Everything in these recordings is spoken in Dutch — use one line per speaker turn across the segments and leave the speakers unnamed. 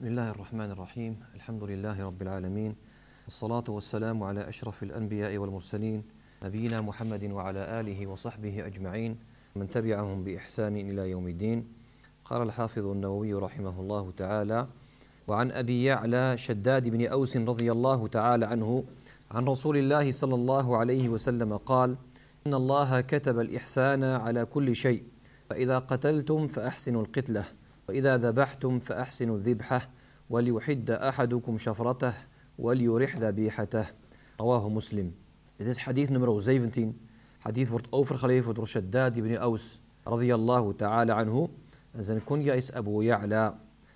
بسم الله الرحمن الرحيم الحمد لله رب العالمين والصلاة والسلام على أشرف الأنبياء والمرسلين نبينا محمد وعلى آله وصحبه أجمعين من تبعهم بإحسان إلى يوم الدين قال الحافظ النووي رحمه الله تعالى وعن أبي يعلى شداد بن أوس رضي الله تعالى عنه عن رسول الله صلى الله عليه وسلم قال إن الله كتب الإحسان على كل شيء فإذا قتلتم فأحسنوا القتلة وإذا ذبحتم فأحسنوا الذبحة وليحد أحدكم شفرته وليرح ذبيحته رواه مسلم إذا حديث نمرو زيفنتين حديث فورت أوفر خليفة رشداد بن أوس رضي الله تعالى عنه زن كن يأس أبو يعلى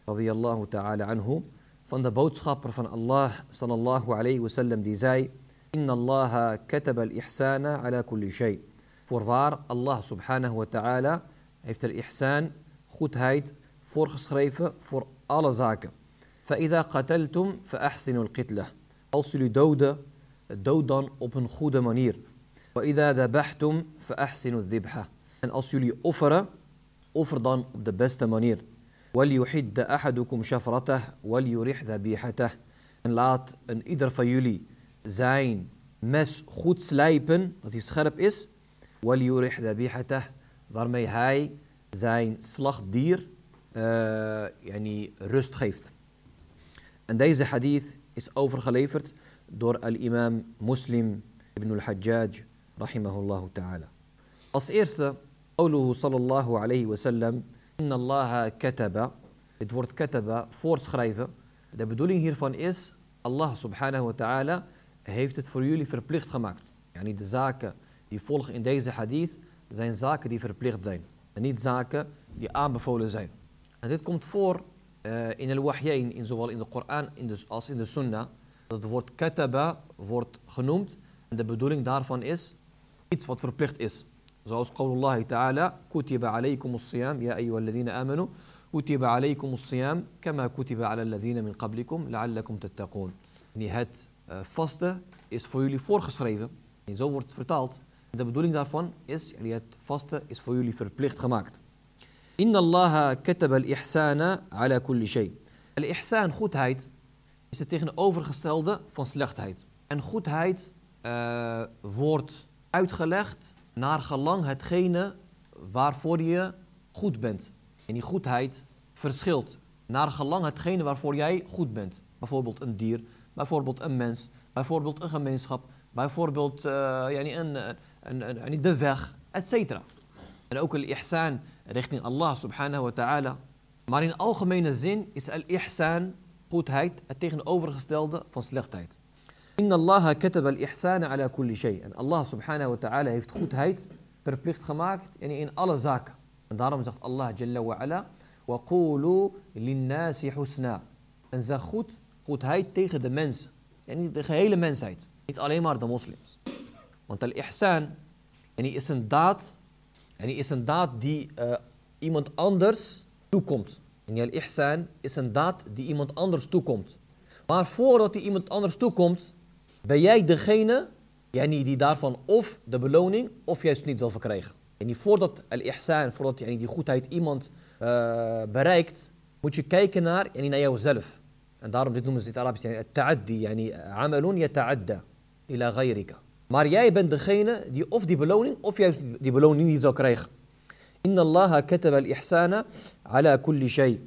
رضي الله تعالى عنه فان دا بوتسخابر فان الله صلى الله عليه وسلم دي زاي إن الله كتب الإحسان على كل شيء فور الله سبحانه وتعالى إفتر الإحسان خوت هايت voorgeschreven voor alle zaken. فَإِذَا قَتَلْتُمْ فَأَحْسِنُوا الْقِتْلَةِ Als jullie doden, dood dan op een goede manier. وَإِذَا ذَبَحْتُمْ فَأَحْسِنُوا الذِّبْحَ En als jullie offeren, offer dan op de beste manier. وَلْيُحِدَّ أَحَدُكُمْ شَفْرَتَهِ وَلْيُرِحْ ذَبِيحَتَهِ En laat een ieder van jullie zijn mes goed slijpen, dat hij scherp is. وَلْيُرِحْ ذَبِيحَتَهِ Waarmee hij zijn slachtdier Eh, yani rust geeft. En deze hadith is overgeleverd door al-imam Muslim ibn al-Hajjaj rahimahullah ta'ala. Als eerste, Qawluhu sallallahu alayhi wa sallam, Inna Allah kataba, het woord kataba, voorschrijven. De bedoeling hiervan is, Allah subhanahu wa ta'ala heeft het voor jullie verplicht gemaakt. Yani de zaken die volgen in deze hadith zijn zaken die verplicht zijn. En niet zaken die aanbevolen zijn. En dit komt voor eh, in al-wahyain, in zowel in de Koran dus als in de Sunnah. Dat het woord kataba wordt genoemd. En de bedoeling daarvan is iets wat verplicht is. Zoals Allah ta'ala, kutiba alaykum as-siyam, ya ayyuhalladhina amanu, kutiba alaykum al kama kutiba ala alladhina min qablikum, la'allakum tattaqoon. Het uh, vaste is voor jullie voorgeschreven. En zo wordt het vertaald. De bedoeling daarvan is, het vaste is voor jullie verplicht gemaakt. Inna Allah kataba al-ihsana ala kulli shay. Al-ihsan, goedheid, is het tegenovergestelde van slechtheid. En goedheid eh, wordt uitgelegd naar gelang hetgene waarvoor je goed bent. En die goedheid verschilt naar gelang hetgene waarvoor jij goed bent. Bijvoorbeeld een dier, bijvoorbeeld een mens, bijvoorbeeld een gemeenschap, bijvoorbeeld uh, eh, yani een, een, een, de weg, etc. En ook al-ihsan richting Allah subhanahu wa ta'ala. Maar in algemene zin is al-ihsan, goedheid, het tegenovergestelde van slechtheid. Inna Allah kataba al-ihsan ala kulli shay. En Allah subhanahu wa ta'ala heeft goedheid verplicht gemaakt en in alle zaken. En daarom zegt Allah jalla wa ala, wa qulu linnasi husna. En zeg goed, goedheid tegen de mensen. En de gehele mensheid. Niet alleen maar de moslims. Want al-ihsan is een daad en die is een daad die eh, iemand anders toekomt. En al-ihsan is een daad die iemand anders toekomt. Maar voordat die iemand anders toekomt, ben jij degene jij die daarvan of de beloning of juist niet zal verkrijgen. En voordat al-ihsan, voordat yani, die goedheid iemand eh, bereikt, moet je kijken naar, yani, naar jouzelf. En daarom dit noemen ze in het Arabisch, yani, ta'addi, yani, amalun yata'adda ila ghayrika. Maar jij bent degene die of die beloning of juist die beloning niet zou krijgen. Allah إن الله ihsana ala kulli shay.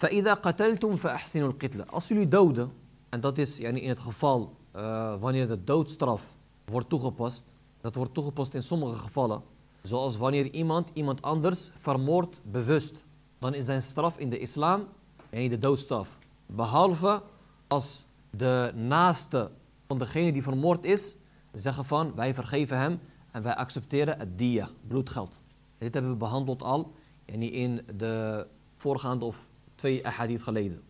شيء qataltum قتلتم al القتلة Als jullie doden, en dat is yani in het geval eh, wanneer de doodstraf wordt toegepast, dat wordt toegepast in sommige gevallen, zoals wanneer iemand iemand anders vermoordt bewust, dan is zijn straf in de islam yani de doodstraf. Behalve als de naaste van degene die vermoord is, zeggen van wij vergeven hem en wij accepteren het dia, bloedgeld. Dit hebben we behandeld al in de voorgaande of twee ahadith geleden.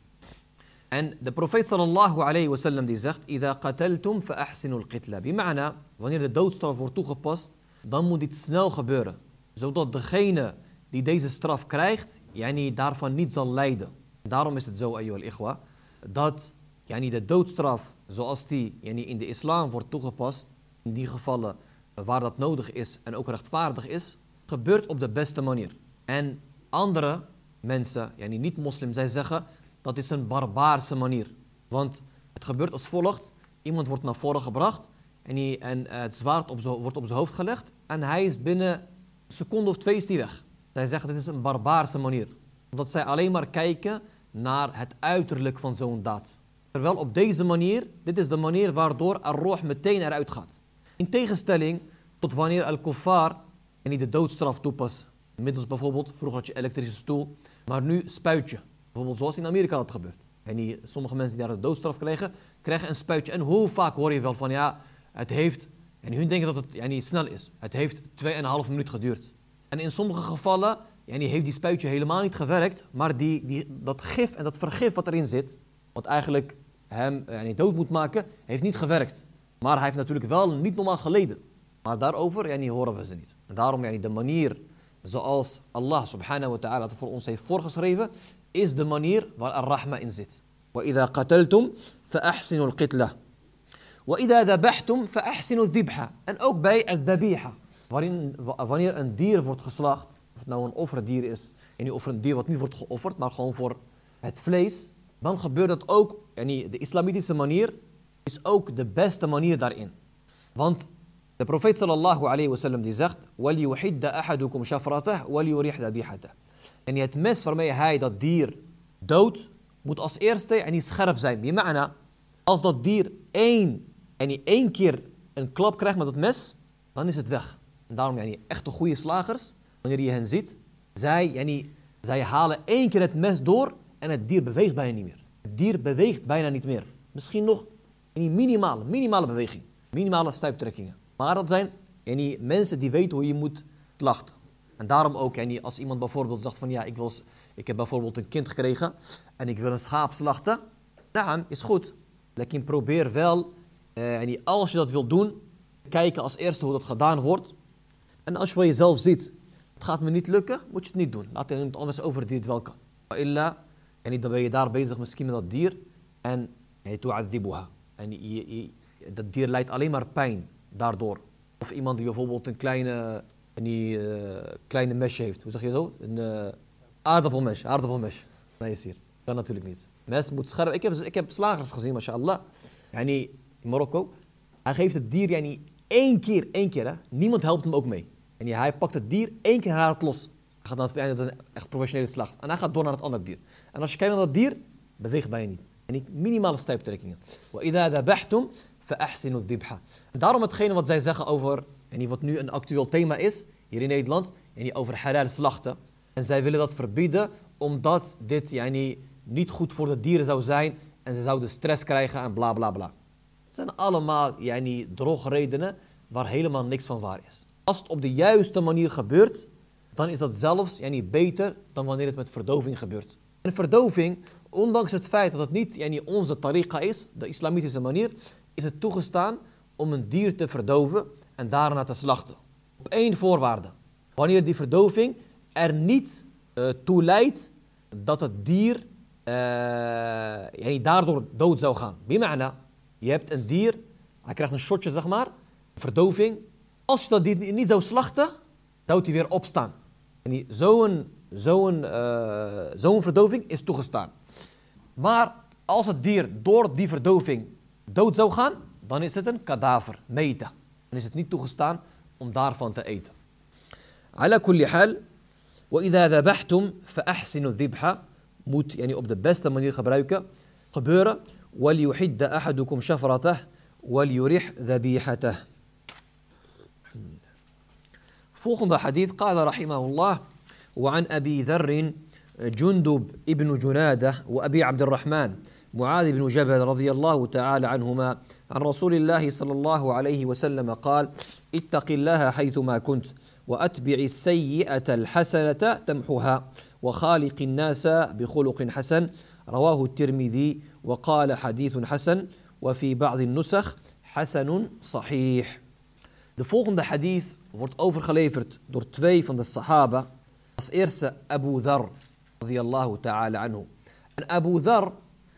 En de profeet sallallahu alayhi wa sallam die zegt: Ida qataltum fa ahsinul qitla. wanneer de doodstraf wordt toegepast, dan moet dit snel gebeuren. Zodat degene die deze straf krijgt, yani daarvan niet zal lijden. Daarom is het zo, al ikhwa, dat yani de doodstraf zoals die yani in de islam wordt toegepast, in die gevallen waar dat nodig is en ook rechtvaardig is, gebeurt op de beste manier. En andere mensen, niet-moslim, zij zeggen dat is een barbaarse manier. Want het gebeurt als volgt, iemand wordt naar voren gebracht en, die, en eh, het zwaard op wordt op zijn hoofd gelegd en hij is binnen een seconde of twee is die weg. Zij zeggen dat is een barbaarse manier. Omdat zij alleen maar kijken naar het uiterlijk van zo'n daad. Terwijl op deze manier, dit is de manier waardoor ar-roh meteen eruit gaat. In tegenstelling tot wanneer al-kuffar en niet de doodstraf toepast, Middels bijvoorbeeld, vroeger had je elektrische stoel, maar nu spuit je. Bijvoorbeeld zoals in Amerika dat gebeurt. En die, sommige mensen die daar de doodstraf krijgen, krijgen een spuitje. En hoe vaak hoor je wel van ja, het heeft, en hun denken dat het ja, niet snel is. Het heeft 2,5 minuut geduurd. En in sommige gevallen ja, die heeft die spuitje helemaal niet gewerkt, maar die, die, dat gif en dat vergif wat erin zit, wat eigenlijk hem ja, dood moet maken, heeft niet gewerkt. Maar hij heeft natuurlijk wel niet normaal geleden. Maar daarover horen we ze niet. En daarom yani, de manier zoals Allah subhanahu wa ta'ala voor ons heeft voorgeschreven, is de manier waar ar-rahma in zit. En ook bij het dhabiha wanneer een dier wordt geslacht, of het nou een offerdier is, en je een dier wat niet wordt geofferd, maar gewoon voor het vlees, dan gebeurt dat ook, de islamitische manier, is ook de beste manier daarin. Want de profeet sallallahu alayhi wasallam die zegt: ahadukum shafratah En het mes waarmee hij dat dier doodt, moet als eerste en niet scherp zijn. als dat dier één en niet één keer een klap krijgt met het mes, dan is het weg. En daarom, yani, echte goede slagers, wanneer je hen ziet, zij, yani, zij halen één keer het mes door en het dier beweegt bijna niet meer. Het dier beweegt bijna niet meer. Misschien nog en die minimale, minimale beweging. Minimale stuiptrekkingen. Maar dat zijn en die mensen die weten hoe je moet slachten. En daarom ook, en als iemand bijvoorbeeld zegt van ja, ik, wil, ik heb bijvoorbeeld een kind gekregen en ik wil een schaap slachten. Naam, is goed. Lekker probeer wel, eh, en als je dat wilt doen, kijken als eerste hoe dat gedaan wordt. En als je van jezelf ziet, het gaat me niet lukken, moet je het niet doen. Laat iemand anders over die het wel kan. Illa, en dan ben je daar bezig misschien met dat dier en hij toe'adhibuha. En dat dier leidt alleen maar pijn daardoor. Of iemand die bijvoorbeeld een kleine, die, eh, kleine mesje heeft. Hoe zeg je zo? Een aardappelmes, eh, aardappelmes. aardappelmes. Nee, is hier. Kan natuurlijk niet. Mes moet scherp. Ik heb, ik heb slagers gezien, mashallah. in Marokko. Hij geeft het dier niet één keer. één keer, Niemand helpt hem ook mee. En hij pakt het dier één keer haalt het los. gaat naar het, dat is echt professionele slag. En hij gaat door naar het andere dier. En als je kijkt naar dat dier, beweegt bijna niet. En ik, minimale stuiptrekkingen. Daarom hetgene wat zij zeggen over, en wat nu een actueel thema is, hier in Nederland, en over halal slachten. En zij willen dat verbieden omdat dit yani, niet goed voor de dieren zou zijn en ze zouden stress krijgen en bla bla bla. Het zijn allemaal yani, drogredenen waar helemaal niks van waar is. Als het op de juiste manier gebeurt, dan is dat zelfs yani, beter dan wanneer het met verdoving gebeurt. En verdoving ondanks het feit dat het niet yani, onze tariqa is, de islamitische manier, is het toegestaan om een dier te verdoven en daarna te slachten. Op één voorwaarde. Wanneer die verdoving er niet eh, toe leidt dat het dier uh, yani daardoor dood zou gaan. Bima'na, je hebt een dier, hij krijgt een shotje zeg maar, verdoving. Als je dat dier niet zou slachten, zou hij weer opstaan. En yani, zo'n eh, zo'n verdoving is toegestaan. Maar als het dier door die verdoving dood zou gaan, dan is het een kadaver, meta. Dan is het niet toegestaan om daarvan te eten. Ala kulli hal, وإذا ذبحتم ahsinu الذبحة moet yani op de beste manier gebruiken, gebeuren. wal ahadukum shafratah, wal yurih dhabihatah. Volgende hadith, قال رحمه الله وعن أبي ذر جندب ابن جنادة وأبي عبد الرحمن معاذ بن جبل رضي الله تعالى عنهما عن رسول الله صلى الله عليه وسلم قال اتق الله حيثما كنت وأتبع السيئة الحسنة تمحها وخالق الناس بخلق حسن رواه الترمذي وقال حديث حسن وفي بعض النسخ حسن صحيح The volgende hadith wordt overgeleverd door twee van de Sahaba ارسى أبو ذر رضي الله تعالى عنه En Abu Dhar,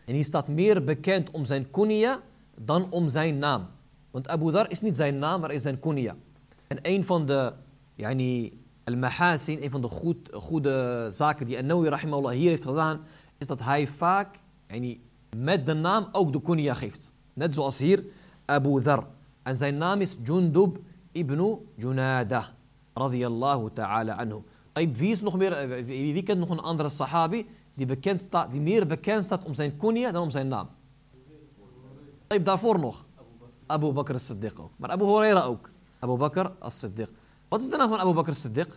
en hier staat meer bekend om zijn kunya dan om zijn naam. Want Abu Dhar is niet zijn naam, maar is zijn kunya. En een van de, yani, al-mahasin, een van de goed, goede zaken die An-Nawi rahimahullah hier heeft gedaan, is dat hij vaak yani, met de naam ook de kunya geeft. Net zoals hier Abu Dhar. En zijn Name is Jundub ibn Junada, رضي الله تعالى عنه. wie is nog meer, eh, wie kent nog een andere sahabi die, bekend staat, die meer bekend staat om zijn kunia dan om zijn naam? Taib daarvoor nog. Abu Bakr siddiq ook. Maar Abu Huraira ook. Abu Bakr al siddiq Wat is de naam van Abu Bakr siddiq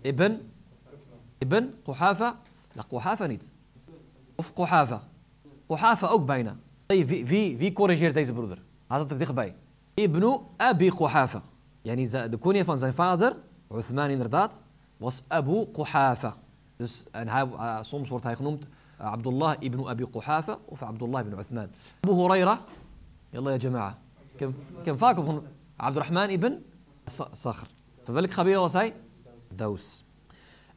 Ibn? Ibn? Quhafa? Nou, Quhafa niet. Of Quhafa. Quhafa ook bijna. Wie, corrigeert deze broeder? Hij zat er dichtbij. Ibn Abi Quhafa. Yani de kunya van zijn vader Uthman inderdaad was Abu Quhafa. Dus, en hij, uh, soms wordt hij genoemd uh, Abdullah ibn Abi Quhafa of Abdullah ibn Uthman. Abu Huraira, يلا يا جماعة كم كم فاكم عبد الرحمن ابن صخر فبالك خبيرة وساي دوس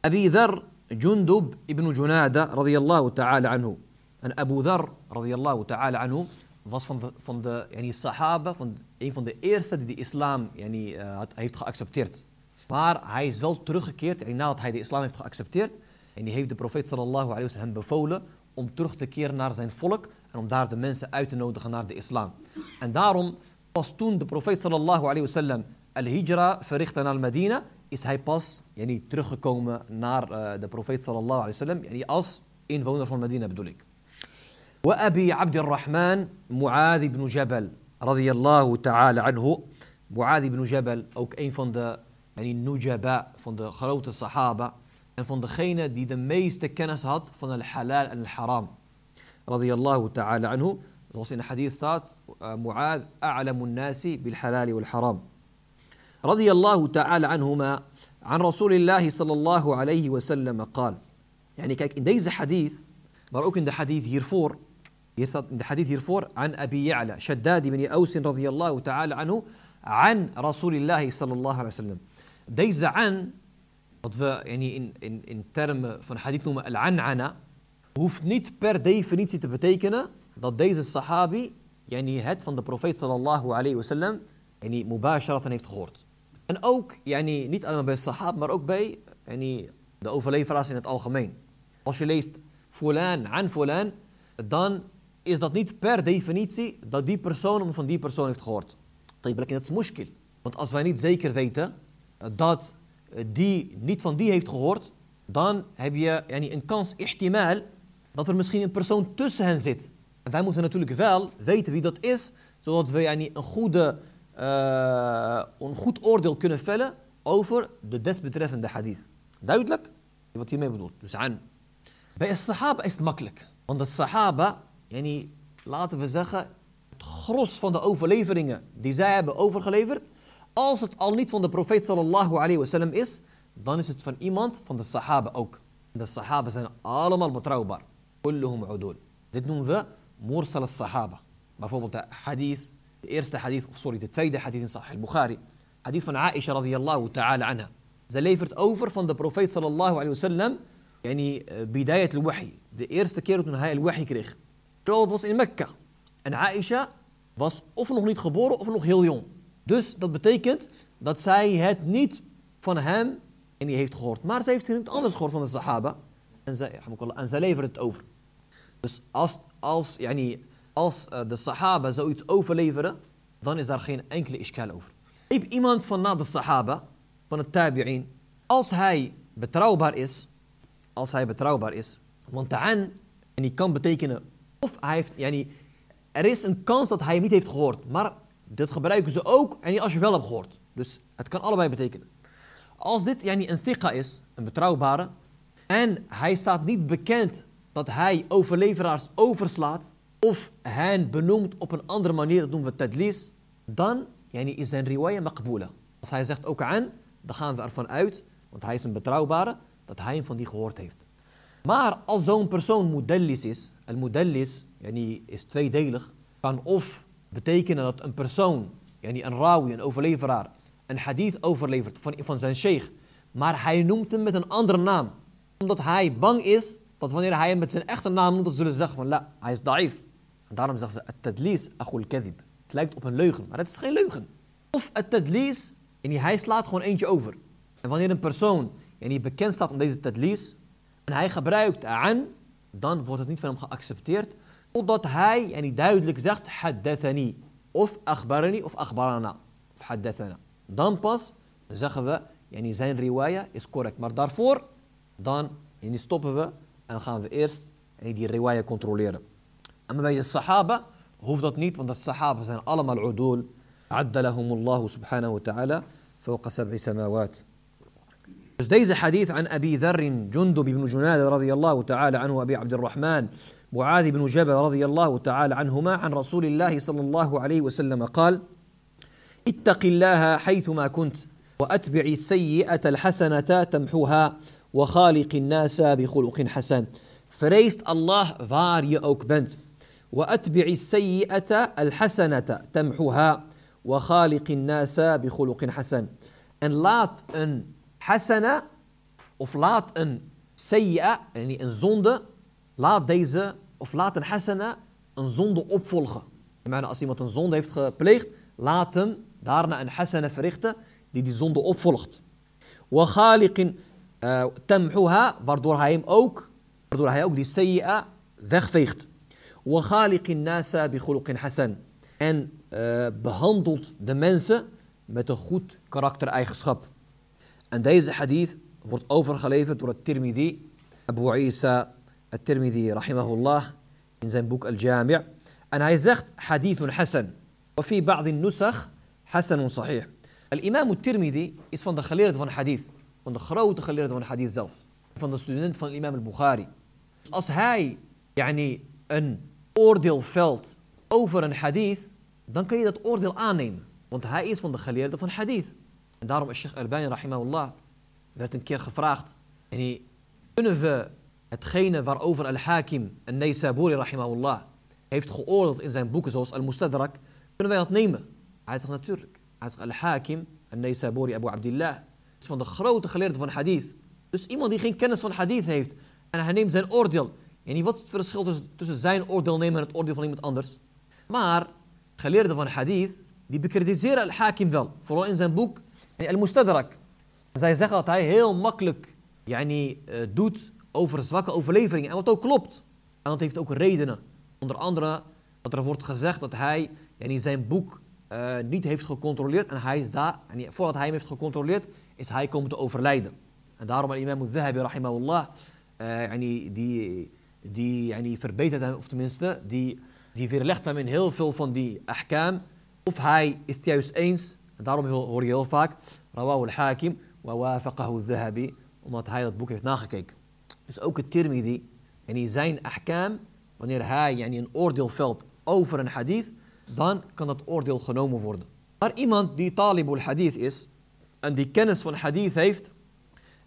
أبي ذر جندب ابن جنادة رضي الله تعالى عنه أن أبو ذر رضي الله تعالى عنه was van de, van de, yani, sahaba, van, een van de eerste die de islam yani, uh, heeft geaccepteerd. Maar hij is wel teruggekeerd nadat hij de islam heeft geaccepteerd. En die heeft de profeet sallallahu alayhi bevolen om terug te keren naar zijn volk en om daar de mensen uit te nodigen naar de islam. En daarom pas toen de profeet sallallahu alayhi wasallam al-hijra verrichtte naar Medina, is hij pas yani, teruggekomen naar eh, de profeet sallallahu alayhi wasallam yani, als inwoner van Medina bedoel ik. وأبي عبد الرحمن معاذ بن جبل رضي الله تعالى عنه معاذ بن جبل ook een van de en die Nujaba, van de grote Sahaba. En van degene die de meeste kennis had van al halal en al haram. Radiyallahu ta'ala anhu. Zoals in de hadith staat, Mu'ad, a'lamu nasi bil halal wal haram. Radiyallahu ta'ala anhuma. Aan Rasulillah sallallahu alayhi wa sallam qaal. Yani kijk, in deze hadith, maar ook in de hadith hiervoor. Hier staat in de hadith hiervoor, aan Abi Ya'la, Shaddadi bin Ausin radiyallahu ta'ala anhu. عن رسول sallallahu alayhi wa sallam. Deze aan wat we in, in, in termen van hadith noemen al-an'ana, hoeft niet per definitie te betekenen dat deze sahabi yani, het van de profeet sallallahu alayhi wasallam yani, mubasharatan heeft gehoord. En ook, yani, niet alleen bij sahab, maar ook bij yani, de overleveraars in het algemeen. Als je leest fulan aan fulan, dan is dat niet per definitie dat die persoon hem van die persoon heeft gehoord. Dat is moeilijk, want als wij niet zeker weten dat eh, die niet van die heeft gehoord, dan heb je yani, een kans, ihtimal, dat er misschien een persoon tussen hen zit. En wij moeten natuurlijk wel weten wie dat is, zodat we yani, een, goede, eh, een goed oordeel kunnen vellen over de desbetreffende hadith. Duidelijk wat hiermee bedoelt. Dus aan. Bij de sahaba is het makkelijk. Want de sahaba, yani, laten we zeggen, het gros van de overleveringen die zij hebben overgeleverd, Als het al niet van de profeet sallallahu alayhi wasallam is, dan is het van iemand van de sahaba ook. De sahaba zijn allemaal betrouwbaar. Kulluhum udul. Dit noemen we mursal al sahaba. Bijvoorbeeld de hadith, de eerste hadith, of sorry, de tweede hadith in Sahih al-Bukhari. Hadith van Aisha radiyallahu ta'ala anha. Ze levert over van de profeet sallallahu alayhi wasallam, yani bidayat al-wahi. De eerste keer toen hij al-wahi kreeg. Terwijl het was in Mekka. En Aisha was of nog niet geboren of nog heel jong. Dus dat betekent dat zij het niet van hem en die heeft gehoord. Maar ze heeft het anders gehoord van de sahaba. En zij, en zij leveren het over. Dus als, als, yani, als eh, de sahaba zoiets overleveren, dan is daar geen enkele iskal over. Iemand van na de sahaba, van het tabi'in, als hij betrouwbaar is, als hij betrouwbaar is, want ta'an, en die kan betekenen, of hij heeft, yani, er is een kans dat hij hem niet heeft gehoord, maar dit gebruiken ze ook en als je wel hebt gehoord. Dus het kan allebei betekenen. Als dit yani, een thiqa is, een betrouwbare, en hij staat niet bekend dat hij overleveraars overslaat of hen benoemt op een andere manier, dat doen we tadlis, dan yani, is zijn riwaya maqboola. Als hij zegt ook aan, dan gaan we ervan uit, want hij is een betrouwbare, dat hij hem van die gehoord heeft. Maar als zo'n persoon modellis is, een modellis yani, is tweedelig, kan of betekenen dat een persoon, een rawi, een overleveraar, een hadith overlevert van, van zijn sheikh, maar hij noemt hem met een andere naam. Omdat hij bang is dat wanneer hij hem met zijn echte naam noemt, zullen ze zeggen van la, hij is daif. daarom zeggen ze, het tadlis akhul kadhib. Het lijkt op een leugen, maar het is geen leugen. Of at-tadlis, en hij slaat gewoon eentje over. En wanneer een persoon en die bekend staat om deze tadlis, en hij gebruikt aan, dan wordt het niet van hem geaccepteerd, وضت هاي يعني داود زخت حدثني اوف اخبرني اوف اخبرنا اوف حدثنا باس زخفا يعني زين روايه اسكورك مار دارفور دان يعني ستوب ان gaan we ايرست يعني دي الروايه controleren اما بين الصحابه sahaba دوت نيت niet الصحابه زين sahaba zijn عدلهم الله سبحانه وتعالى فوق سبع سماوات Dus حديث عن أبي ذر جندب بن جناد رضي الله تعالى عنه أبي عبد الرحمن معاذ بن جبل رضي الله تعالى عنهما عن رسول الله صلى الله عليه وسلم قال اتق الله حيثما كنت واتبع السيئه الحسنه تمحوها وخالق الناس بخلق حسن فريست الله waar je بنت واتبع السيئه الحسنه تمحوها وخالق الناس بخلق حسن ان لات ان حسنه hasana لات ان سيئه يعني ان zonde, لات ديزه Of laat een hasana een zonde opvolgen. als iemand een zonde heeft gepleegd, laat hem daarna een hasana verrichten die die zonde opvolgt. Wa khaliqin eh, waardoor hij hem ook, waardoor hij ook die sayyi'a wegveegt. Wa nasa bi khuluqin En eh, behandelt de mensen met een goed karaktereigenschap. En deze hadith wordt overgeleverd door het Tirmidhi, Abu Isa الترمذي رحمه الله in zijn boek Al-Jami' en hij hadith hasan. وفي بعض النسخ حسن صحيح. الإمام الترمذي is van de geleerde van hadith. Van de grote geleerde van hadith zelf. Van de student van imam al-Bukhari. Dus als hij يعني, een oordeel felt over een hadith, dan kun je dat oordeel aannemen. Want hij is van de geleerde van hadith. En daarom is Sheikh Albani rahimahullah werd een keer gevraagd. En kunnen we hetgene waarover Al-Hakim en Naysaburi rahimahullah heeft geoordeeld in zijn boeken zoals Al-Mustadrak, kunnen wij dat nemen? Hij zegt natuurlijk. Hij zegt Al-Hakim en Naysaburi Abu Abdullah. is van de grote geleerden van hadith. Dus iemand die geen kennis van hadith heeft en hij neemt zijn oordeel. En wat is het verschil tussen, zijn oordeel nemen en het oordeel van iemand anders? Maar geleerden van hadith, die bekritiseren Al-Hakim wel. Vooral in zijn boek Al-Mustadrak. Zij zeggen dat hij heel makkelijk yani, eh, doet over zwakke overleveringen. En wat ook klopt. En dat heeft ook redenen. Onder andere dat er wordt gezegd dat hij in zijn boek eh, niet heeft gecontroleerd. En, hij is daar, en voordat hij hem heeft gecontroleerd, is hij komen te overlijden. En daarom imam al-Zahabi, rahimahullah, uh, die, die, die, die verbetert hem, of tenminste, die, die weerlegt hem in heel veel van die ahkam. Of hij is het juist eens, en daarom hoor je heel vaak, Rawahu al-Hakim, wa wafaqahu al-Zahabi, omdat hij dat boek heeft nagekeken. Dus ook het Tirmidhi, en die zijn ahkam, wanneer hij yani, een oordeel velt over een hadith, dan kan dat oordeel genomen worden. Maar iemand die talibul hadith is, en die kennis van hadith heeft,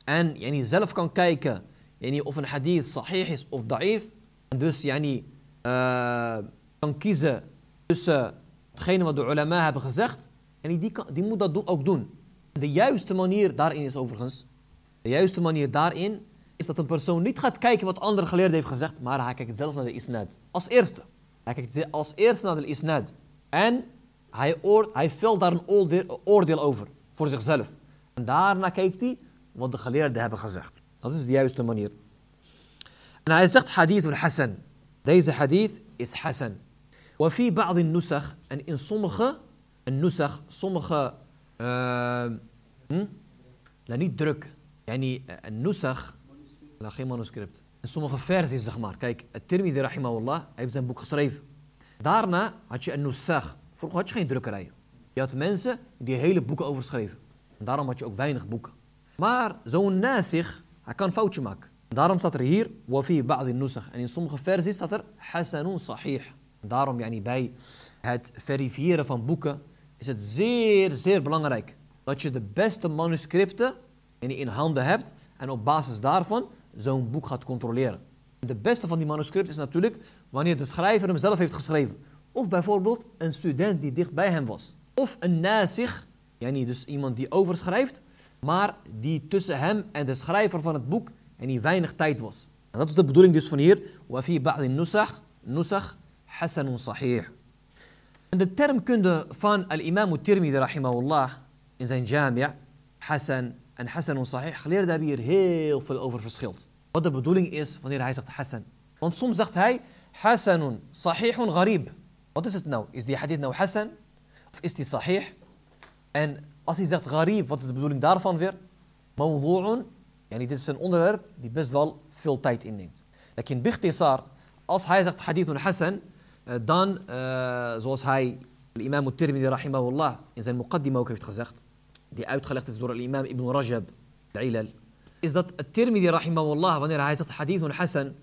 en yani, zelf kan kijken yani, of een hadith sahih is of da'if, en dus yani, eh, kan kiezen tussen hetgene wat de ulama hebben gezegd, en die, die moet dat ook doen. De juiste manier daarin is overigens, de juiste manier daarin is dat een persoon niet gaat kijken wat andere geleerden heeft gezegd, maar hij kijkt zelf naar de isnad. Als eerste. Hij kijkt als eerste naar de isnad. En hij, oor, hij velt daar een oordeel, over, voor zichzelf. En daarna kijkt hij wat de geleerden hebben gezegd. Dat is de juiste manier. En hij zegt hadith al-Hassan. Deze hadith is Hassan. ba'd in nusach en in sommige een nusach, sommige uh, niet druk. Yani, een nusach geen manuscript. in sommige versies, zeg maar. Kijk, het Tirmidhi, rahimahullah, hij heeft zijn boek geschreven. Daarna had je een Nusach. Vroeger had je geen drukkerij. Je had mensen die hele boeken overschreven. daarom had je ook weinig boeken. Maar zo'n nasig, hij kan een foutje maken. Daarom staat er hier, wafi ba'd nusach. En in sommige versies staat er hasanun sahih. Daarom yani, bij het verifiëren van boeken is het zeer, zeer belangrijk. Dat je de beste manuscripten in handen hebt. En op basis daarvan zo'n boek gaat controleren. De beste van die manuscript is natuurlijk wanneer de schrijver hem zelf heeft geschreven. Of bijvoorbeeld een student die dicht bij hem was. Of een nazig, yani dus iemand die overschrijft, maar die tussen hem en de schrijver van het boek en die weinig tijd was. En dat is de bedoeling dus van hier. Wafi بَعْضِ nusach nusach Hasan En de termkunde van al-imam Tirmidhi rahimahullah in zijn jamia, Hassan en Hassan sahih, geleerden hebben hier heel veel over verschild. What the bedoeling is wanneer hij zegt Hassan. Want soms zegt hij Hassanun, Sahihun Gharib. Wat is het nou? Is die hadith nou Hassan? Of is die Sahih? En als hij zegt Gharib, wat is de bedoeling daarvan weer? Mawdu'un, yani dit is een onderwerp die best wel veel tijd inneemt. Lekin bichtisar, als hij zegt hadithun Hassan, dan uh, zoals hij الإمام الترمذي رحمه الله إن زين مقدمة وكيف تخزخت دي أوت خلقت دور الإمام ابن رجب العلل is dat het Tirmidhi rahimahullah, wanneer hij zegt hadithun hasan,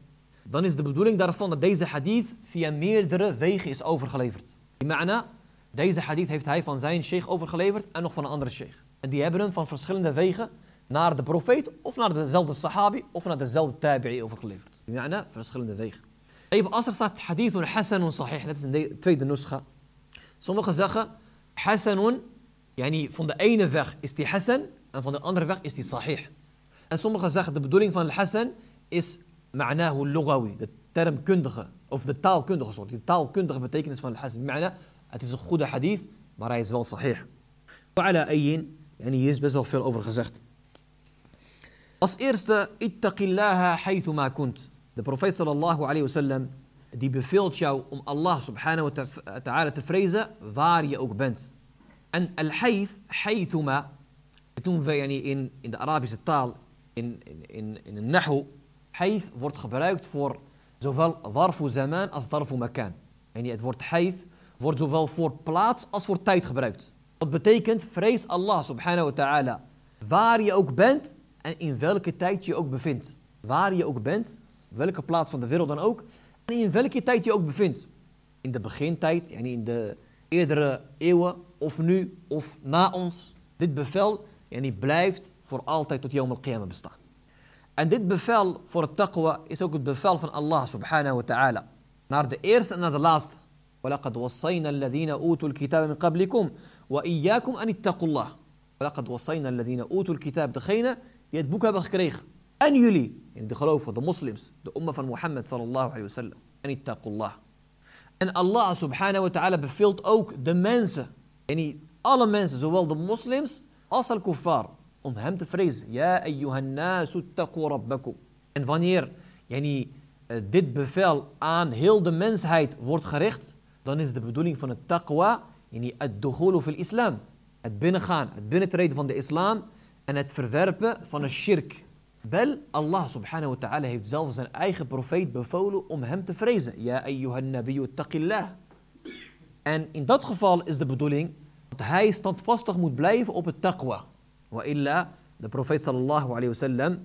dan is de bedoeling daarvan dat deze hadith via meerdere wegen is overgeleverd. Die ma'na, deze hadith heeft hij van zijn sheikh overgeleverd en nog van een andere sheikh. En die hebben hem van verschillende wegen naar de profeet of naar dezelfde sahabi of naar dezelfde tabi'i overgeleverd. Die ma'na, verschillende wegen. Ibn Asr staat hadithun hasanun sahih, dat is de tweede nuscha. Sommigen zeggen hasanun, yani van de ene weg is die hasan en van de andere weg is die sahih. En sommigen zeggen de bedoeling van al-Hassan is ma'nahu lugawi, de termkundige of de taalkundige, soort, de taalkundige betekenis van al-Hassan. Ma'na, het is een goede hadith, maar hij is wel sahih. Wa'ala ayyin, en hier is best wel veel over gezegd. Als eerste, ittaqillaha haythuma kunt. De profeet sallallahu alayhi wasallam die beveelt jou om Allah subhanahu wa eh, ta'ala te vrezen waar je ook bent. En al-hayth, haythuma, dat noemen we in, in de Arabische taal in, in, in een nahu, heith wordt gebruikt voor zowel darfu zaman als darfu makan. En het woord heith wordt zowel voor plaats als voor tijd gebruikt. Dat betekent vrees Allah subhanahu wa ta'ala. Waar je ook bent en in welke tijd je ook bevindt. Waar je ook bent, welke plaats van de wereld dan ook. En in welke tijd je ook bevindt. In de begintijd, in de eerdere eeuwen, of nu, of na ons. Dit bevel yani, blijft voor altijd tot Yom al-Qiyamah bestaan. En dit bevel voor het taqwa is ook het bevel van Allah subhanahu wa ta'ala. Naar de eerste en naar de laatste. وَلَقَدْ وَصَّيْنَا الَّذِينَ أُوتُوا الْكِتَابَ مِنْ قَبْلِكُمْ وَإِيَّاكُمْ أَنِ اتَّقُوا اللَّهِ وَلَقَدْ وَصَّيْنَا الَّذِينَ أُوتُوا الْكِتَابَ Degene die het boek hebben gekregen. En jullie, in de gelovigen, de moslims, de umma van Mohammed sallallahu alayhi wa sallam. En ittaqullah. En Allah subhanahu wa ta'ala beveelt ook de mensen. En alle mensen, zowel de moslims als al-kuffar. om hem te vrezen. Ja, ayyuhannasu taqu rabbakum. En wanneer yani, eh, dit bevel aan heel de mensheid wordt gericht, dan is de bedoeling van het taqwa, yani, het dukhulu fil islam. Het binnengaan, het binnentreden van de islam en het verwerpen van een shirk. Wel, Allah subhanahu wa ta'ala heeft zelf zijn eigen profeet bevolen om hem te vrezen. Ja, ayyuhan taqillah. En in dat geval is de bedoeling dat hij standvastig moet blijven op het taqwa. Wa illa, de profeet sallallahu alayhi wasallam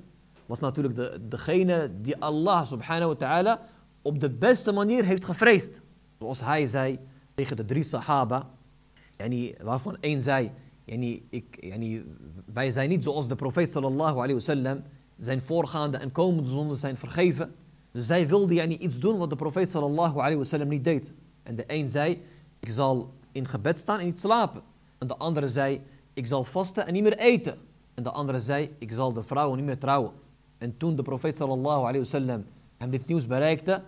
was natuurlijk de, degene die Allah subhanahu wa ta'ala op de beste manier heeft gevreesd. Zoals hij zei tegen de drie sahaba, yani, waarvan één zei, yani, ik, yani, wij zijn niet zoals de profeet sallallahu alayhi wasallam, zijn voorgaande en komende zonden zijn vergeven. Dus zij wilde yani, iets doen wat de profeet sallallahu alayhi wasallam niet deed. En de een zei, ik zal in gebed staan en niet slapen. En de andere zei, ik zal vasten en niet meer eten. En de andere zei, ik zal de vrouwen niet meer trouwen. En toen de profeet sallallahu hem dit nieuws bereikte,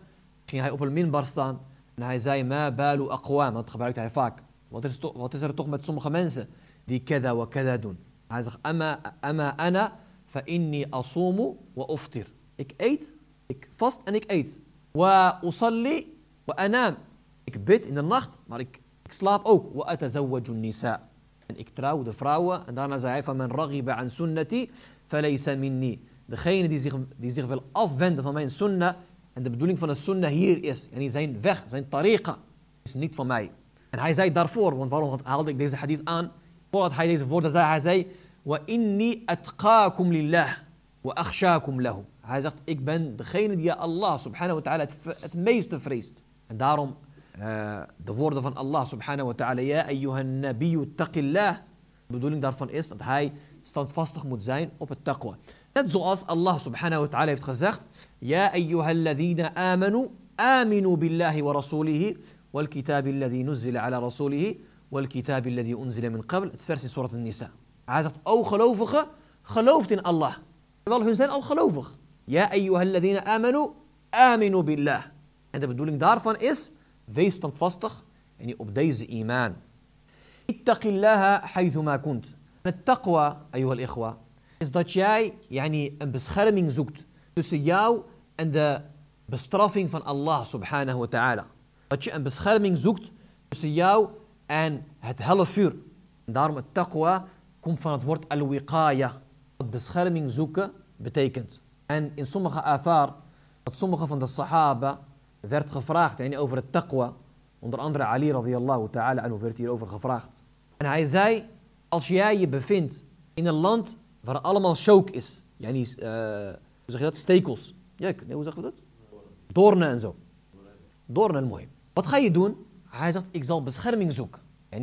ging hij op een minbar staan en hij zei, ma balu aqwam, dat gebruikte hij vaak. Wat is, wat is er toch met sommige mensen die kada wa kada doen? Hij zegt, ama, ama ana fa inni asumu wa uftir. Ik eet, ik vast en ik eet. Wa usalli wa anam. Ik bid in de nacht, maar ik, ik slaap ook. Wa atazawwaju nisa. Ik trouw de vrouwen. En daarna zei hij van men ragiba aan sunnati falaysa minni. Degene die zich, die zich wil afwenden van mijn sunnah. En de bedoeling van de sunnah hier is. En zijn weg, zijn tariqa is niet van mij. En hij zei daarvoor. Want waarom haalde ik deze hadith aan? Voordat hij deze woorden zei. Hij zei. Wa inni atqaakum lillah. Wa akhshaakum lahu. Hij zegt ik ben degene die Allah subhanahu wa ta'ala het, het meeste vreest. En daarom the word van Allah subhanahu wa ta'ala. Ja, ayyuhan nabiyu taqillah. De bedoeling daarvan is dat hij standvastig moet zijn op het taqwa. Net zoals Allah subhanahu wa ta'ala heeft gezegd. Ja, ayyuhal ladhina amanu. Aminu billahi wa rasulihi. Wal kitab alladhi nuzila ala rasulihi. Wal kitab alladhi unzila min qabl. Het vers in Surat an nisa Hij zegt, o gelovigen, gelooft in Allah. Terwijl hun zijn al gelovig. Ja, ayyuhal ladhina amanu. Aminu billah. En de bedoeling daarvan is... Wees standvastig en je op deze iman. Ittaqillaha haythuma kunt. Het taqwa, al ikhwa, is dat jij yani, een bescherming zoekt tussen jou en de bestraffing van Allah subhanahu wa ta'ala. Dat je een bescherming zoekt tussen jou en het helle vuur. Daarom het taqwa komt van het woord al-wiqaya. Wat bescherming zoeken betekent. En in sommige afar, dat sommige van de sahaba werd gevraagd en over het taqwa. Onder andere Ali radiyallahu ta'ala anhu werd hierover gevraagd. En hij zei, als jij je bevindt in een land waar allemaal shook is. Yani, uh, hoe zeg je dat? Stekels. Ja, nee, hoe zeggen we dat? Doornen en zo. Doornen, mooi. Wat ga je doen? Hij zegt, ik zal bescherming zoeken. En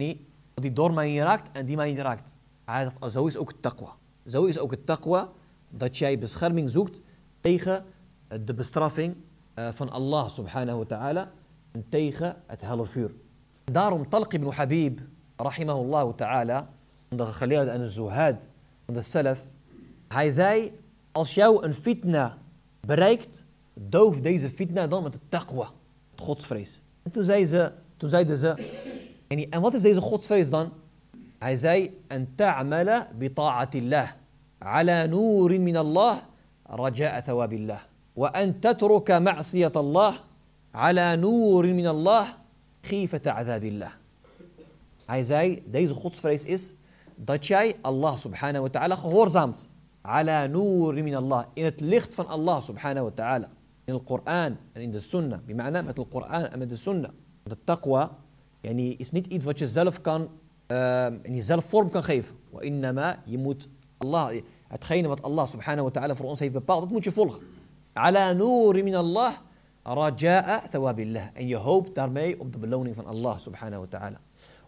die door mij raakt en die mij niet raakt. Hij zegt, ah, zo is ook het taqwa. Zo is ook het taqwa dat jij bescherming zoekt tegen eh, de bestraffing آه، فن الله سبحانه وتعالى انتيخة اتهالوفير دارم طلق بن حبيب رحمه الله تعالى عند خليل أن الزهاد عند السلف هاي زاي الشاو ان فتنة بريكت دوف ديز فتنة دامة التقوى خطس فريس انتو زاي زا انتو زاي زا يعني ان وات زاي زا خطس فريس دان هاي زاي ان تعمل بطاعة الله على نور من الله رجاء ثواب الله وأن تترك معصية الله على نور من الله خيفة عذاب الله عايزاي دايز خطس فريس إس دايشاي الله سبحانه وتعالى غورزامت على نور من الله إن تلخت فن الله سبحانه وتعالى إن القرآن إن السنة بمعنى مثل القرآن أم السنة التقوى يعني إس نيت إيدز واتش زلف كان يعني زلف فورم كان خيف وإنما يموت الله أتخيل مات الله سبحانه وتعالى فرعون سيف بباو تموت فولخ على نور من الله رجاء ثواب الله أن يهوب ترمي أبدبلوني من الله سبحانه وتعالى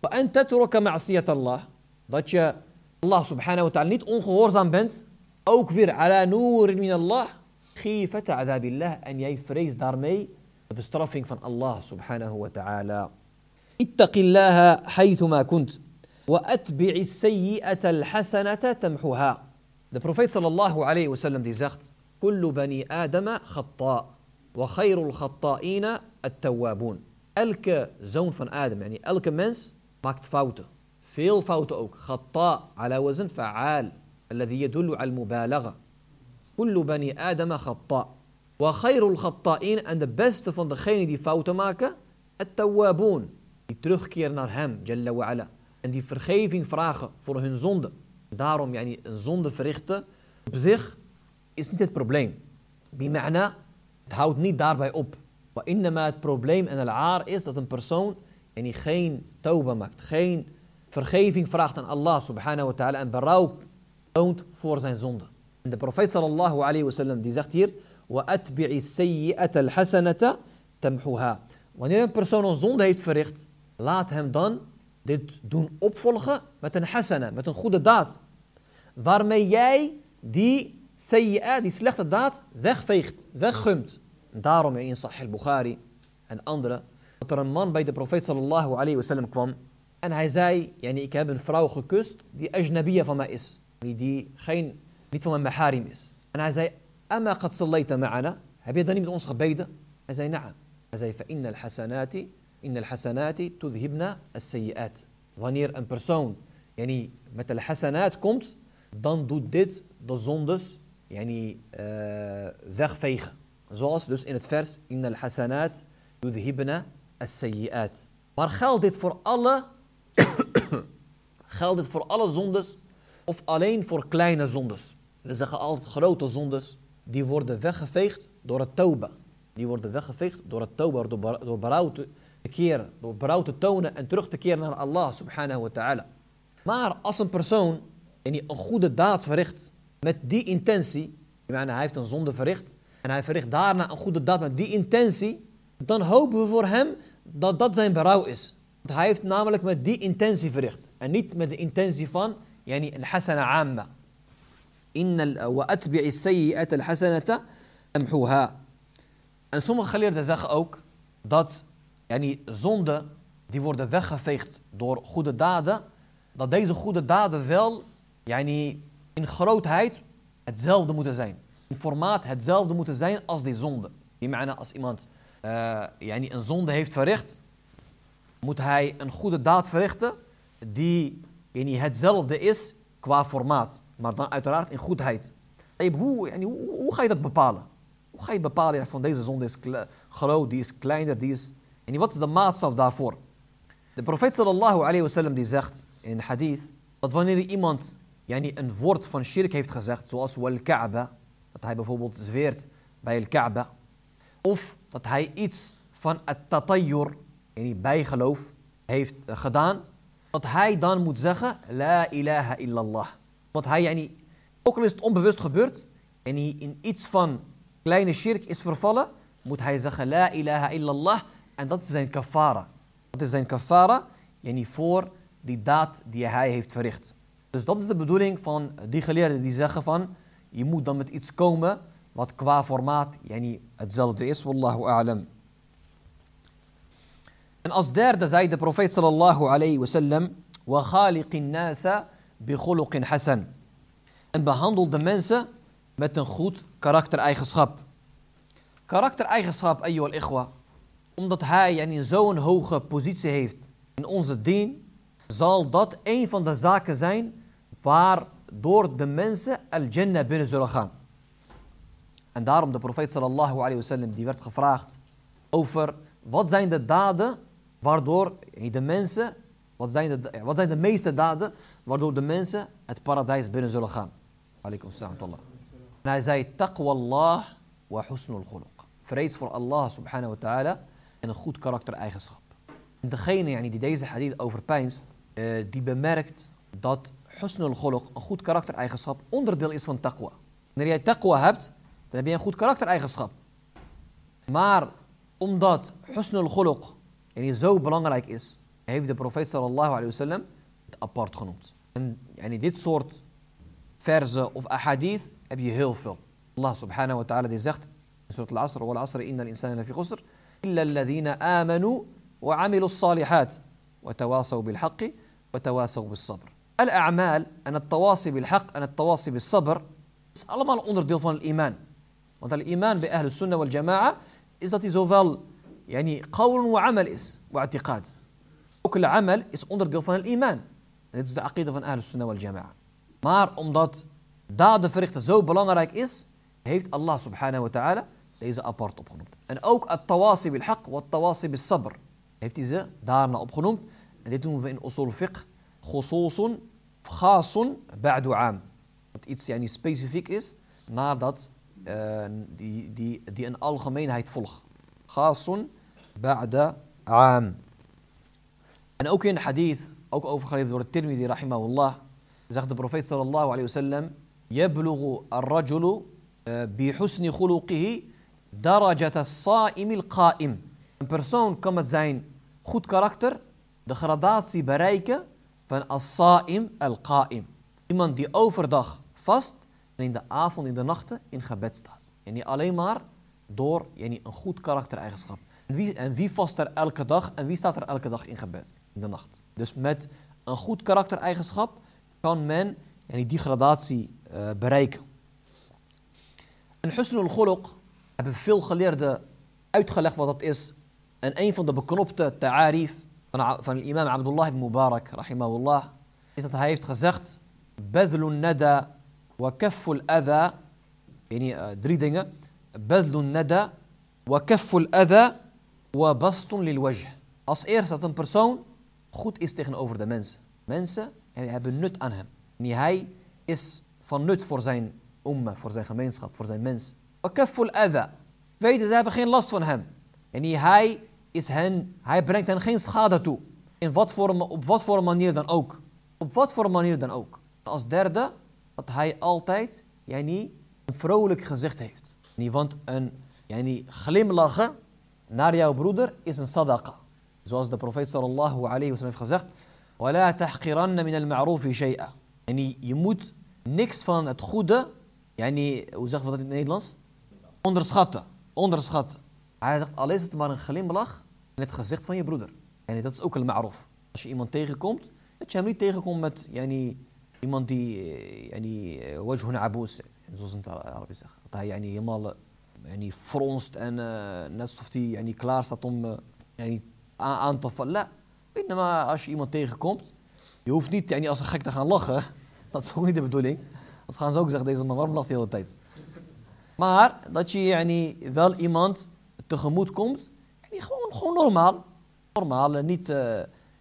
وأن تترك معصية الله ضجة الله سبحانه وتعالى نيت أنخ غورزان بنت أو كفير على نور من الله خيفة عذاب الله أن يفريز دارمي بسترفين من الله سبحانه وتعالى اتق الله حيث ما كنت وأتبع السيئة الحسنة تمحوها The Prophet صلى الله عليه وسلم دي زخت كل بني آدم خطاء وخير الخطائين التوابون ألك زون فن آدم يعني ألك منس ماكت فاوته فيل فاوته أوك خطاء على وزن فعال الذي يدل على المبالغة كل بني آدم خطاء وخير الخطائين أن the best of the خيني دي فاوته ماك التوابون يترخكير نار هم جل وعلا أن دي فرخيفين فراخ فرهن زند دارم يعني زند فرخته بزخ is niet het probleem. Bima'na, het houdt niet daarbij op. Maar innama het probleem en al-aar is dat een persoon en die geen tauba maakt, geen vergeving vraagt aan Allah subhanahu wa ta'ala en berouw toont voor zijn zonde. En de profeet sallallahu alayhi wa sallam die zegt hier, وَأَتْبِعِ السَّيِّئَةَ الْحَسَنَةَ تَمْحُهَا Wanneer een persoon een zonde heeft verricht, laat hem dan dit doen opvolgen met een hasana, met een goede daad. Waarmee jij die Sayyi'a, die slechte daad, wegveegt, weggumt. daarom in Sahih Bukhari en anderen, dat er een man bij de profeet sallallahu alayhi kwam. En hij zei, yani, ik heb een vrouw gekust die ajnabiya van mij is. Die geen, niet van mijn maharim is. En hij zei, Amma qad sallayta ma'ana. Heb je dan niet met ons gebeden? Hij zei, na'am. Hij zei, al hasanati, al hasanati tudhibna as-sayyi'at. Wanneer een persoon yani, met al hasanat komt, dan doet dit de zondes yani, uh, wegvegen. Zoals dus in het vers, innal hasanat yudhibna as-sayyi'at. Maar geldt dit voor alle, geldt voor alle zondes of alleen voor kleine zondes? We zeggen altijd grote zondes, die worden weggeveegd door het tauba. Die worden weggeveegd door het tauba, door, door berouw te door berouw tonen en terug te keren naar Allah subhanahu wa ta'ala. Maar als een persoon een goede daad verricht, met die intentie, hij heeft een zonde verricht en hij verricht daarna een goede daad met die intentie, dan hopen we voor hem dat dat zijn berouw is. hij heeft namelijk met die intentie verricht en niet met de intentie van yani een hasana amma. En sommige geleerden zeggen ook dat yani, zonden die worden weggeveegd door goede daden, dat deze goede daden wel yani, in grootheid hetzelfde moeten zijn. In formaat hetzelfde moeten zijn als die zonde. In als iemand uh, yani een zonde heeft verricht, moet hij een goede daad verrichten die yani, hetzelfde is qua formaat. Maar dan uiteraard in goedheid. Hoe, yani, hoe, hoe, ga je dat bepalen? Hoe ga je bepalen van deze zonde is groot, die is kleiner, die is... En wat is de maatstaf daarvoor? De profeet sallallahu alayhi wasallam die zegt in hadith dat wanneer iemand yani een woord van shirk heeft gezegd, zoals wal Kaaba, dat hij bijvoorbeeld zweert bij el Kaaba, of dat hij iets van het tatayur, yani bijgeloof, heeft gedaan, dat hij dan moet zeggen, la ilaha illallah. Want hij, yani, ook al is het onbewust gebeurd, en hij in iets van kleine shirk is vervallen, moet hij zeggen la ilaha illallah en dat is zijn kafara. Dat is zijn kafara, yani voor die daad die hij heeft verricht. Dus dat is de bedoeling van die geleerden die zeggen van je moet dan met iets komen wat qua formaat yani, hetzelfde is. Wallahu a'lam. En als derde zei de profeet sallallahu alayhi wasallam wa khaliqin nasa bi khuluqin hasan. En behandel de mensen met een goed karaktereigenschap. Karaktereigenschap, ayyuhal ikhwa. Omdat hij yani, zo'n hoge positie heeft in onze dien, zal dat een van de zaken zijn waardoor de mensen al-Jannah binnen zullen gaan. En daarom de profeet sallallahu alayhi wasallam die werd gevraagd over wat zijn de daden waardoor de mensen, wat zijn de, wat zijn de meeste daden waardoor de mensen het paradijs binnen zullen gaan. Alaykum salam. En hij zei taqwa Allah wa husnul khuluq. Vrees voor Allah subhanahu wa ta'ala en een goed karaktereigenschap. En degene yani, die deze hadith overpijnst, eh, die bemerkt dat husnul golok, een goed karaktereigenschap, onderdeel is van taqwa. Wanneer jij taqwa hebt, dan heb je een goed karaktereigenschap. Maar omdat husnul golok yani, zo belangrijk is, heeft de profeet sallallahu alayhi wasallam het apart genoemd. En yani, dit soort verzen of ahadith heb je heel veel. Allah subhanahu wa ta'ala die zegt in surat al-asr, wal asr inna al-insana fi khusr, illa alladhina amanu wa amilu salihat, wa tawasaw bil haqqi, wa tawasaw bil sabr. الأعمال أن التواصي بالحق أن التواصي بالصبر الله ما نقدر ديال فون الإيمان وانت الإيمان بأهل السنة والجماعة إذا تزوفال يعني قول وعمل إس واعتقاد وكل عمل إس أندر ديال فون الإيمان إذا العقيدة فون أهل السنة والجماعة مار أمضت دا دفريق تزو بلان رايك إس هيفت الله سبحانه وتعالى ليس أبارت أبخنوب أن أوك التواصي بالحق والتواصي بالصبر هيفت إذا دارنا أبخنوب أن في أصول الفقه خصوص خاص بعد عام. Dat iets yani, specifiek is nadat uh, die, die, die een algemeenheid volgt. Ghasun ba'da aam. En ook in de hadith, ook overgeleverd door de Tirmidhi rahimahullah, zegt de profeet sallallahu alayhi wasallam, يبلغ الرجل بحسن خلقه درجة الصائم القائم. Een persoon kan met zijn goed karakter de gradatie bereiken van as-sa'im al-qa'im. Iemand die overdag vast en in de avond, in de nachten in gebed staat. En niet alleen maar door yani een goed karaktereigenschap. En wie, en wie vast er elke dag en wie staat er elke dag in gebed, in de nacht. Dus met een goed karaktereigenschap kan men yani die gradatie eh, bereiken. En Husnul khuluq hebben veel geleerden uitgelegd wat dat is. En een van de beknopte ta'arif van imam Abdullah ibn Mubarak rahimahullah is dat hij heeft gezegd بذل الندى وكف الأذى يعني yani drie dingen badlun nada wa kafful adha wa als eerst dat een persoon goed is tegenover de mensen mensen hebben nut aan hem yani hij is van nut voor zijn umma voor zijn gemeenschap voor zijn mens وكف الأذى. Weet, weten ze hebben geen last van hem en yani hij is hij brengt hen geen schade toe. In wat voor, op wat voor manier dan ook. Op wat voor manier dan ook. Als derde, dat hij altijd, jij niet, een vrolijk gezicht heeft. want een jij glimlachen naar jouw broeder is een sadaqa. Zoals de profeet sallallahu alayhi wa heeft gezegd. وَلَا Je moet niks van het goede, yani, hoe zeggen we dat in het Nederlands? Onderschatten. Onderschatten. Hij zegt, al is het maar een glimlach, in het gezicht van je broeder. En dat is ook al ma'ruf. Als je iemand tegenkomt, dat je hem niet tegenkomt met yani, iemand die eh, yani, eh, wajhun aboes, zoals in het Arabisch zeggen. Dat hij yani, helemaal eh, yani, fronst en net alsof hij yani, klaar staat om yani, aan, te vallen. Weet je, maar als je iemand tegenkomt, je hoeft niet yani, als een gek te gaan lachen. Dat is ook niet de bedoeling. Dat gaan ze ook zeggen, deze man, waarom lacht hij de hele tijd? Maar dat je yani, wel iemand tegemoet komt En gewoon, gewoon normaal. Normaal, niet... Uh,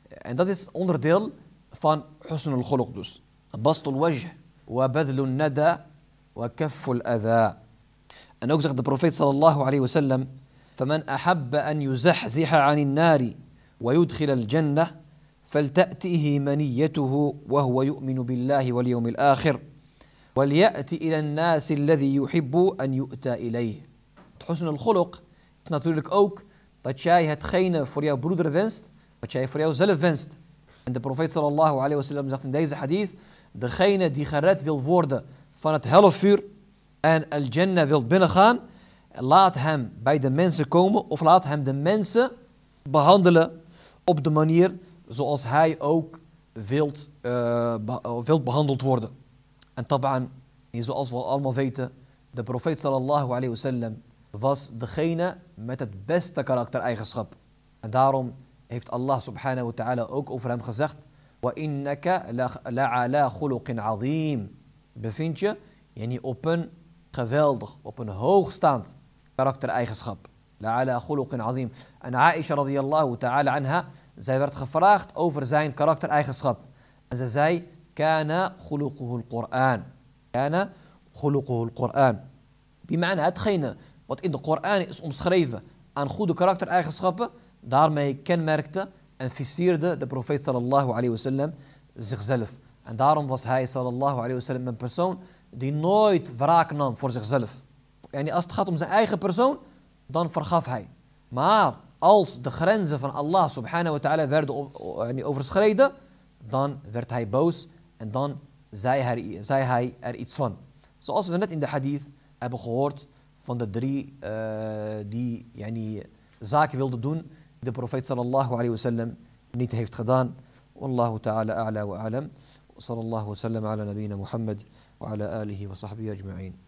en dat is onderdeel van husn al-khuluq dus. Bast al-wajh, wa badlu nada, wa kaffu al-adha. En ook zegt de profeet sallallahu alayhi wa sallam, فمن أحب أن يزحزح عن النار ويدخل الجنة فلتأتيه منيته وهو يؤمن بالله واليوم الآخر وليأت إلى الناس الذي يحب أن يؤتى إليه حسن الخلق natuurlijk ook dat jij hetgene voor jouw broeder wenst, wat jij voor jouzelf wenst. En de profeet sallallahu alayhi wasallam zegt in deze hadith, degene die gered wil worden van het hellevuur en al-jannah wil binnengaan, laat hem bij de mensen komen of laat hem de mensen behandelen op de manier zoals hij ook wilt, eh, eh, wilt behandeld worden. En tabaan, zoals we allemaal weten, de profeet sallallahu alayhi wasallam was degene met het beste karaktereigenschap. En daarom heeft Allah subhanahu wa ta'ala ook over hem gezegd: وَإِنَّكَ لَعَلَى خُلُقٍ عَظِيمٍ Bevind je yani op een geweldig, op een hoogstaand karaktereigenschap. لَعَلَى خُلُقٍ عَظِيمٍ En Aisha radiyallahu ta'ala anha, zij werd gevraagd over zijn karaktereigenschap. En ze zei: "Kana كَانَ خُلُقُهُ الْقُرْآنِ كَانَ خُلُقُهُ الْقُرْآنِ Bima'na, hetgene wat in de Koran is omschreven aan goede karaktereigenschappen, daarmee kenmerkte en visierde de profeet sallallahu zichzelf. En daarom was hij sallallahu een persoon die nooit wraak nam voor zichzelf. En als het gaat om zijn eigen persoon, dan vergaf hij. Maar als de grenzen van Allah subhanahu wa ta'ala werden overschreden, dan werd hij boos en dan zei hij, zei hij er iets van. Zoals we net in de hadith hebben gehoord, van de drie uh, die yani, zaken wilde doen, de profeet sallallahu alayhi wa sallam niet heeft gedaan. Wallahu ta'ala a'la wa a'lam. Sallallahu wasallam ala nabina Muhammad wa ala alihi wa sahbihi ajma'in.